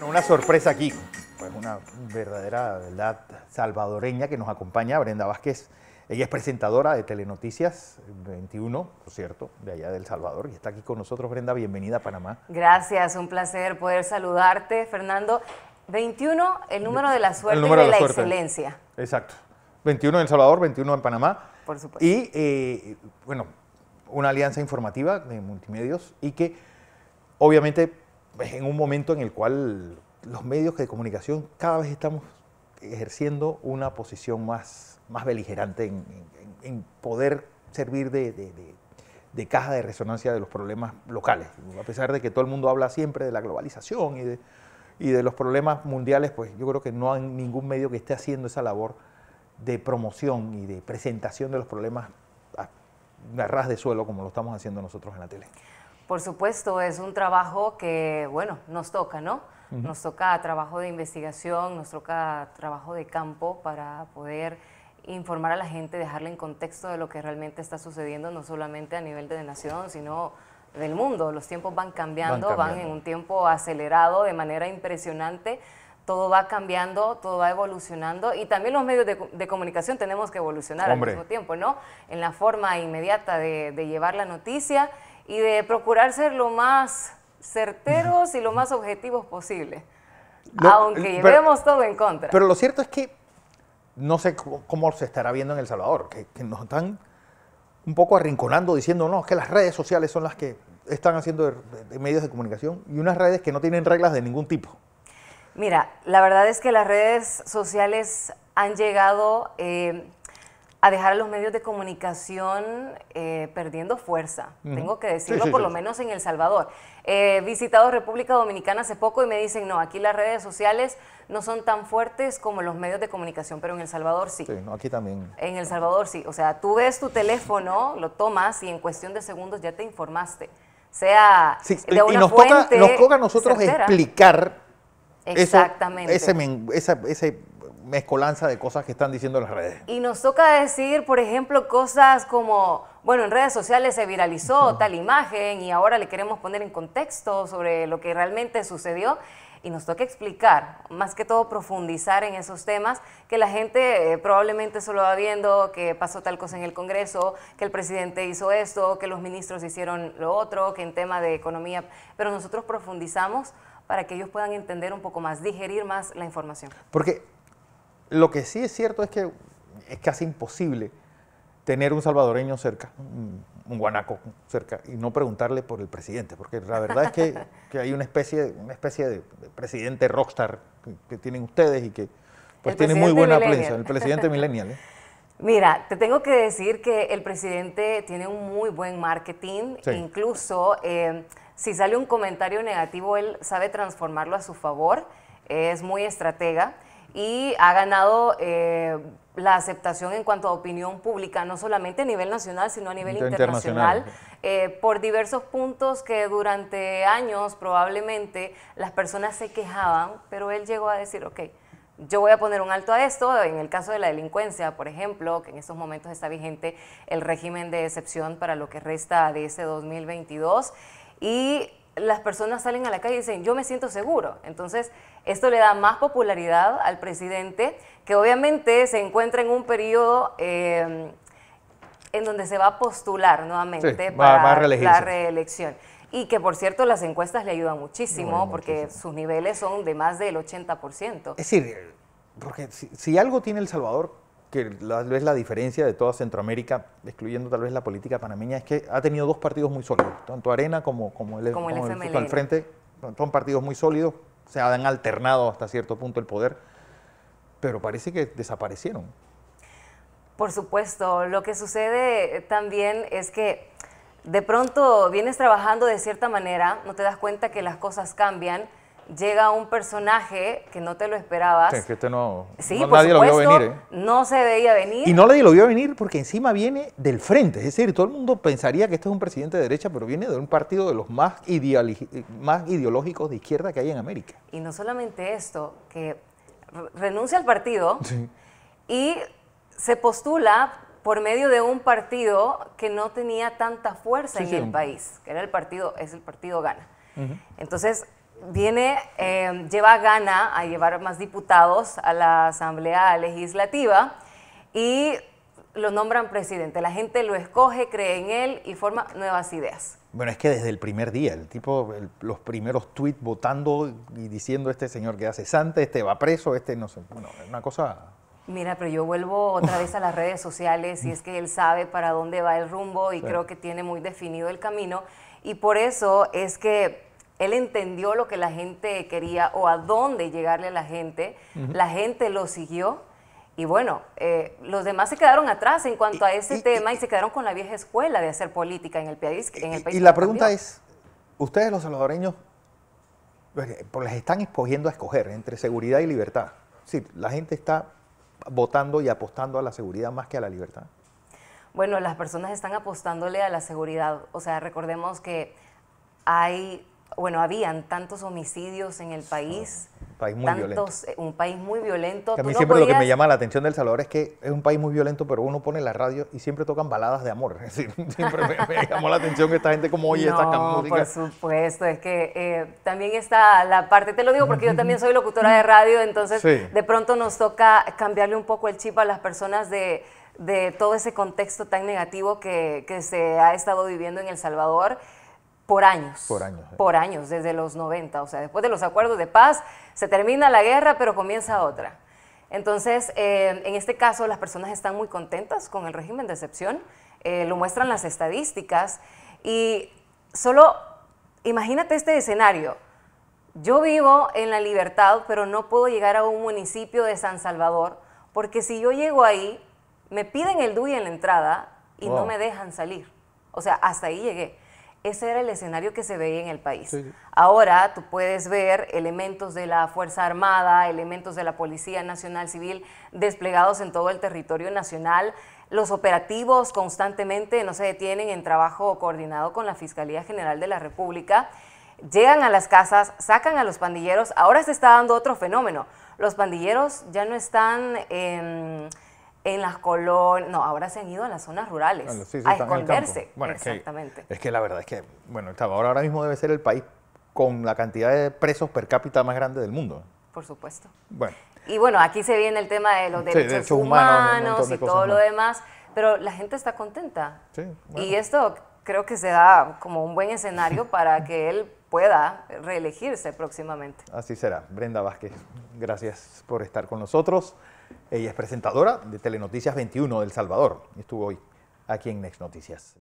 Bueno, una sorpresa aquí, pues una verdadera verdad salvadoreña que nos acompaña, Brenda Vázquez. Ella es presentadora de Telenoticias 21, por cierto, de allá del Salvador, y está aquí con nosotros. Brenda, bienvenida a Panamá. Gracias, un placer poder saludarte, Fernando. 21, el número de la suerte y de, la, excelencia. Exacto. 21 en El Salvador, 21 en Panamá. Por supuesto. Y, eh, bueno, una alianza informativa de multimedios y que, obviamente, en un momento en el cual los medios de comunicación cada vez estamos ejerciendo una posición más, más beligerante en, poder servir de, caja de resonancia de los problemas locales. A pesar de que todo el mundo habla siempre de la globalización y de, y de los problemas mundiales, pues yo creo que no hay ningún medio que esté haciendo esa labor de promoción y de presentación de los problemas a ras de suelo como lo estamos haciendo nosotros en la tele. Por supuesto, es un trabajo que, bueno, nos toca, ¿no? Nos toca trabajo de investigación, nos toca trabajo de campo para poder informar a la gente, dejarle en contexto de lo que realmente está sucediendo, no solamente a nivel de nación, sino del mundo. Los tiempos van cambiando, van, en un tiempo acelerado de manera impresionante todo va cambiando, todo va evolucionando y también los medios de, comunicación tenemos que evolucionar al mismo tiempo, ¿no? En la forma inmediata de llevar la noticia y de procurar ser lo más certeros y lo más objetivos posible, aunque eh, llevemos todo en contra. Pero lo cierto es que no sé cómo, se estará viendo en El Salvador, que, nos están un poco arrinconando diciendo, que las redes sociales son las que están haciendo medios de comunicación y unas redes que no tienen reglas de ningún tipo. Mira, la verdad es que las redes sociales han llegado eh, a dejar a los medios de comunicación eh, perdiendo fuerza, tengo que decirlo, por lo menos en El Salvador. He visitado República Dominicana hace poco y me dicen, no, aquí las redes sociales no son tan fuertes como los medios de comunicación, pero en El Salvador sí. Sí, aquí también. En El Salvador sí, o sea, tú ves tu teléfono, lo tomas y en cuestión de segundos ya te informaste, O sea de una y nos toca, nos a nosotros explicar Exactamente. ese, ese mezcolanza de cosas que están diciendo las redes. Y nos toca decir, por ejemplo, cosas como, bueno, en redes sociales se viralizó tal imagen y ahora le queremos poner en contexto sobre lo que realmente sucedió y nos toca explicar, más que todo profundizar en esos temas que la gente eh, probablemente solo va viendo, que pasó tal cosa en el Congreso, que el presidente hizo esto, que los ministros hicieron lo otro, que en tema de economía, pero nosotros profundizamos para que ellos puedan entender un poco más, digerir más la información. Porque lo que sí es cierto es que es casi imposible tener un salvadoreño cerca, un guanaco cerca, y no preguntarle por el presidente, porque la verdad es que, hay una especie, una especie de, presidente rockstar que, tienen ustedes y que pues tiene muy buena prensa, el presidente millennial. ¿eh? Mira, te tengo que decir que el presidente tiene un muy buen marketing, incluso eh, si sale un comentario negativo, él sabe transformarlo a su favor, es muy estratega y ha ganado eh, la aceptación en cuanto a opinión pública, no solamente a nivel nacional, sino a nivel internacional, eh, por diversos puntos que durante años probablemente las personas se quejaban, pero él llegó a decir, ok, yo voy a poner un alto a esto, en el caso de la delincuencia, por ejemplo, que en estos momentos está vigente el régimen de excepción para lo que resta de ese 2022, y las personas salen a la calle y dicen, yo me siento seguro. Entonces, esto le da más popularidad al presidente, que obviamente se encuentra en un periodo eh, en donde se va a postular nuevamente para la reelección. Y que, por cierto, las encuestas le ayudan muchísimo, porque sus niveles son de más del 80%. Es decir, porque si algo tiene El Salvador que tal vez la diferencia de toda Centroamérica, excluyendo tal vez la política panameña, es que ha tenido dos partidos muy sólidos, tanto Arena como, como el, como el al frente, son partidos muy sólidos, se han alternado hasta cierto punto el poder, pero parece que desaparecieron. Por supuesto, lo que sucede también es que de pronto vienes trabajando de cierta manera, no te das cuenta que las cosas cambian, llega un personaje que no te lo esperabas. Sí, que este no, nadie supuesto, venir. ¿eh? No se veía venir. Y no nadie lo vio venir porque encima viene del frente. Es decir, todo el mundo pensaría que este es un presidente de derecha, pero viene de un partido de los más, más ideológicos de izquierda que hay en América. Y no solamente esto, que renuncia al partido y se postula por medio de un partido que no tenía tanta fuerza en el país, que era el partido, es el partido Gana. Entonces, viene, em, lleva gana a llevar más diputados a la Asamblea Legislativa y lo nombran presidente. La gente lo escoge, cree en él y forma nuevas ideas. Bueno, es que desde el primer día, el tipo, los primeros tweets votando y diciendo este señor queda cesante, este va preso, este no sé, bueno, una cosa... Mira, pero yo vuelvo otra vez a las redes sociales y es que él sabe para dónde va el rumbo y creo que tiene muy definido el camino y por eso es que él entendió lo que la gente quería o a dónde llegarle a la gente, la gente lo siguió y bueno, eh, los demás se quedaron atrás en cuanto a ese tema y, se quedaron con la vieja escuela de hacer política en el país. y la pregunta es, ustedes los salvadoreños pues, pues, les están escogiendo a escoger entre seguridad y libertad. Sí, la gente está votando y apostando a la seguridad más que a la libertad. Bueno, las personas están apostándole a la seguridad. O sea, recordemos que hay bueno, habían tantos homicidios en el país. Eh, un país muy violento. a mí siempre lo que me llama la atención del Salvador es que es un país muy violento, pero uno pone la radio y siempre tocan baladas de amor. Es decir, siempre me, llamó la atención que esta gente como oye estas canciones. por supuesto. Es que eh, también está la parte, te lo digo porque yo también soy locutora de radio, entonces de pronto nos toca cambiarle un poco el chip a las personas de todo ese contexto tan negativo que se ha estado viviendo en El Salvador. Por años. Por años. Eh. Por años, desde los 90. O sea, después de los acuerdos de paz, se termina la guerra, pero comienza otra. Entonces, eh, en este caso, las personas están muy contentas con el régimen de excepción, eh, lo muestran las estadísticas. Y solo imagínate este escenario. Yo vivo en la libertad, pero no puedo llegar a un municipio de San Salvador, porque si yo llego ahí, me piden el DUI en la entrada y no me dejan salir. O sea, hasta ahí llegué ese era el escenario que se veía en el país. Ahora tú puedes ver elementos de la Fuerza Armada, elementos de la Policía Nacional Civil desplegados en todo el territorio nacional. Los operativos constantemente no se detienen en trabajo coordinado con la Fiscalía General de la República. Llegan a las casas, sacan a los pandilleros. Ahora se está dando otro fenómeno. Los pandilleros ya no están... en en las colonias. No, ahora se han ido a las zonas rurales ah, a esconderse. Bueno, Exactamente. Es que, la verdad es que, bueno, el ahora mismo debe ser el país con la cantidad de presos per cápita más grande del mundo. Por supuesto. Bueno. Y bueno, aquí se viene el tema de los derechos, humanos, y todo lo demás, pero la gente está contenta. sí Y esto creo que se da como un buen escenario para que él pueda reelegirse próximamente. Así será. Brenda Vázquez, gracias por estar con nosotros. Ella es presentadora de Telenoticias 21 del Salvador. Estuvo hoy aquí en Next Noticias.